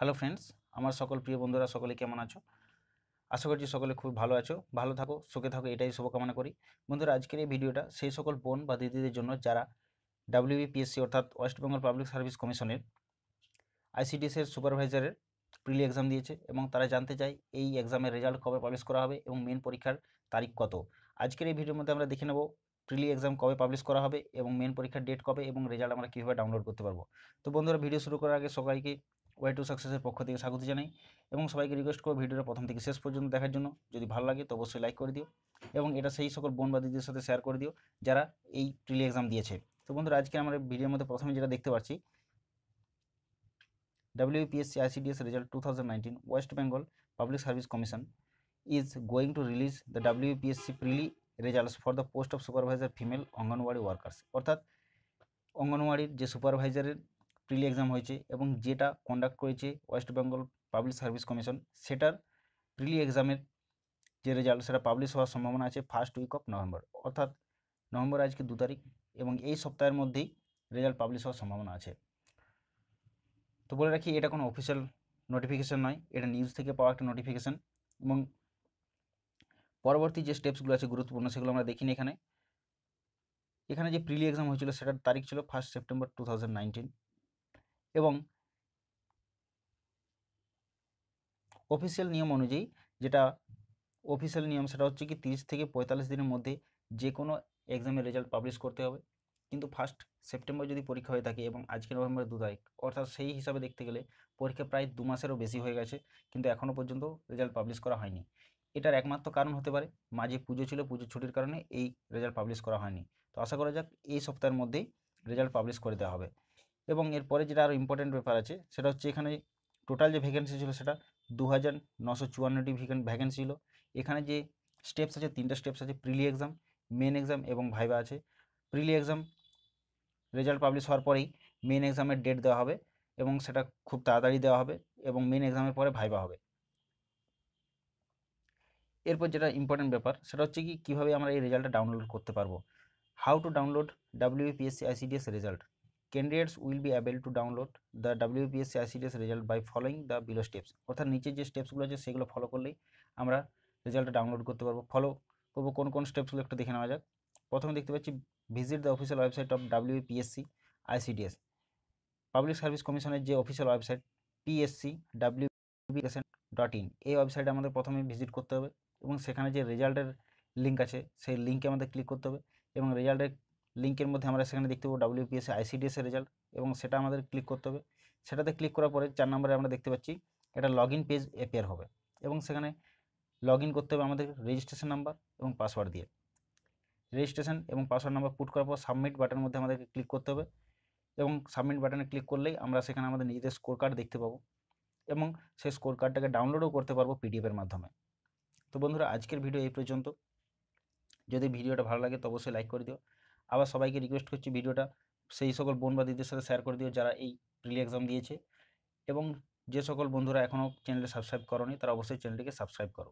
hello friends আমার সকল প্রিয় বন্ধুরা সকলে কেমন আছো আশা করছি সকলে খুব ভালো আছো ভালো থাকো সুখে থাকো এটাই শুভকামনা করি বন্ধুরা আজকের এই ভিডিওটা সেই সকল বোন বা দিদিদের জন্য যারা ডাব্লিউবিপিএসসি অর্থাৎ ওয়েস্ট বেঙ্গল পাবলিক সার্ভিস কমিশনের আইসিডিএসের সুপারভাইজারের প্রিলি এক্সাম দিয়েছে এবং তারা জানতে চায় এই এক্সামের রেজাল্ট কবে পাবলিশ করা হবে এবং মেন পরীক্ষার তারিখ কত আজকের এই ভিডিওর মধ্যে আমরা দেখে নেব প্রিলি এক্সাম e কবে পাবলিশ করা হবে এবং মেন পরীক্ষার ডেট কবে এবং রেজাল্ট আমরা কীভাবে ডাউনলোড করতে পারবো তো বন্ধুরা ভিডিও শুরু করার আগে সবাইকে ওয়ে টু সাকসেসের পক্ষ থেকে স্বাগত জানাই এবং সবাইকে রিকোয়েস্ট করব ভিডিওটা প্রথম থেকে শেষ পর্যন্ত দেখার জন্য যদি ভালো লাগে তো অবশ্যই লাইক করে দিও এবং এটা সেই সকল বোন বাদিদের সাথে শেয়ার করে দিও যারা এই প্রিলি এক্সাম দিয়েছে তো বন্ধুরা আজকে আমরা ভিডিওর মধ্যে প্রথমে যেটা দেখতে পাচ্ছি WPSC ICDS result two thousand nineteen West Bengal Public Service Commission is going to release the WPSC prelim results for the post of supervisor female anganwadi workers অর্থাৎ অঙ্গনওয়াড়ির যে সুপারভাইজারের প্রিলি এক্সাম হয়েছে এবং যেটা কন্ডাক্ট করেছে West Bengal Public Service Commission সেটার prelim এক্সামের যে রেজাল্ট সেটা পাবলিশ হওয়ার সম্ভাবনা আছে ফার্স্ট উইক অফ নভেম্বর অর্থাৎ নভেম্বর আজকে দু তারিখ এবং এই সপ্তাহের মধ্যেই রেজাল্ট পাবলিশ হওয়ার সম্ভাবনা আছে তো বলে রাখি এটা কোনো অফিসিয়াল নোটিফিকেশান নয় এটা নিউজ থেকে পাওয়া একটা নোটিফিকেশান এবং পরবর্তী যে স্টেপসগুলো আছে গুরুত্বপূর্ণ সেগুলো আমরা দেখিনি এখানে এখানে যে প্রিলি এক্সাম হয়েছিল সেটার তারিখ ছিল ফার্স্ট সেপ্টেম্বর টু এবং অফিসিয়াল নিয়ম অনুযায়ী যেটা অফিসিয়াল নিয়ম সেটা হচ্ছে কি তিরিশ থেকে পঁয়তাল্লিশ দিনের মধ্যে যে কোনো এক্সামের রেজাল্ট পাবলিশ করতে হবে কিন্তু ফার্স্ট সেপ্টেম্বর যদি পরীক্ষা হয়ে থাকে এবং আজকে নভেম্বর দু তারিখ অর্থাৎ সেই হিসাবে দেখতে গেলে পরীক্ষা প্রায় দু মাসেরও বেশি হয়ে গেছে কিন্তু এখনও পর্যন্ত রেজাল্ট পাবলিশ করা হয়নি এটার একমাত্র কারণ হতে পারে মাঝে পুজো ছিল পুজো ছুটির কারণে এই রেজাল্ট পাবলিশ করা হয়নি তো আশা করা যাক এই সপ্তাহের মধ্যেই রেজাল্ট পাবলিশ করে দেওয়া হবে এবং এরপরে যেটা আরও ইম্পর্টেন্ট ব্যাপার আছে সেটা হচ্ছে এখানে টোটাল যে ভ্যাকেন্সি ছিল সেটা দু হাজার নশো চুয়ান্নটি ভ্যাকেন্সি ছিল এখানে যে স্টেপস আছে তিনটা স্টেপস আছে প্রিলি এক্সাম মেন এক্সাম এবং ভাইবা আছে প্রিলি এক্সাম রেজাল্ট পাবলিশ হওয়ার পরেই মেন এক্সামের ডেট দেওয়া হবে এবং সেটা খুব তাড়াতাড়ি দেওয়া হবে এবং মেন এক্সামের পরে ভাইবা হবে এরপর যেটা ইম্পর্টেন্ট ব্যাপার সেটা হচ্ছে কি কীভাবে আমরা এই রেজাল্টটা ডাউনলোড করতে পারবো how to download WPSC ICDS result candidates will be able to download the WPSC ICDS result by following the below steps অর্থাৎ নিচে যে স্টেপসগুলো আছে সেগুলো ফলো করলেই আমরা রেজাল্টটা ডাউনলোড করতে পারবো ফলো করবো কোন কোন স্টেপসগুলো একটু দেখে নেওয়া যাক প্রথমে দেখতে পাচ্ছি visit the official website of WPSC ICDS public service কমিশনের যে official website PSC W dot in এই ওয়েবসাইটে আমাদের প্রথমে ভিজিট করতে হবে এবং সেখানে যে রেজাল্টের লিঙ্ক আছে সেই লিঙ্কে আমাদের ক্লিক করতে হবে এবং রেজাল্টের লিঙ্কের মধ্যে আমরা সেখানে দেখতে পাবো ডাব্লিউপিএসসি আইসিডিএস এর রেজাল্ট এবং সেটা আমাদের ক্লিক করতে হবে সেটাতে ক্লিক করার পরে চার নম্বরে আমরা দেখতে পাচ্ছি এটা লগ ইন পেজ অ্যাপিয়ার হবে এবং সেখানে লগ ইন করতে হবে আমাদের রেজিস্ট্রেশন নাম্বার এবং পাসওয়ার্ড দিয়ে রেজিস্ট্রেশন এবং পাসওয়ার্ড নাম্বার পুট করার পর সাবমিট বাটনের মধ্যে আমাদেরকে ক্লিক করতে হবে এবং সাবমিট বাটনে ক্লিক করলেই আমরা সেখানে আমাদের নিজেদের স্কোর কার্ড দেখতে পাবো এবং সেই স্কোর কার্ডটাকে ডাউনলোডও করতে পারবো পিডিএফের মাধ্যমে তো বন্ধুরা আজকের ভিডিও এই পর্যন্ত যদি ভিডিওটা ভালো লাগে তো অবশ্যই লাইক করে দিও আবার সবাইকে রিকোয়েস্ট করছি ভিডিওটা সেই সকল বোন বা দিদির সাথে শেয়ার করে দিও যারা এই প্রিলি এক্সাম দিয়েছে এবং যে সকল বন্ধুরা এখনও চ্যানেলে সাবস্ক্রাইব করনি তারা অবশ্যই চ্যানেলটিকে সাবস্ক্রাইব করো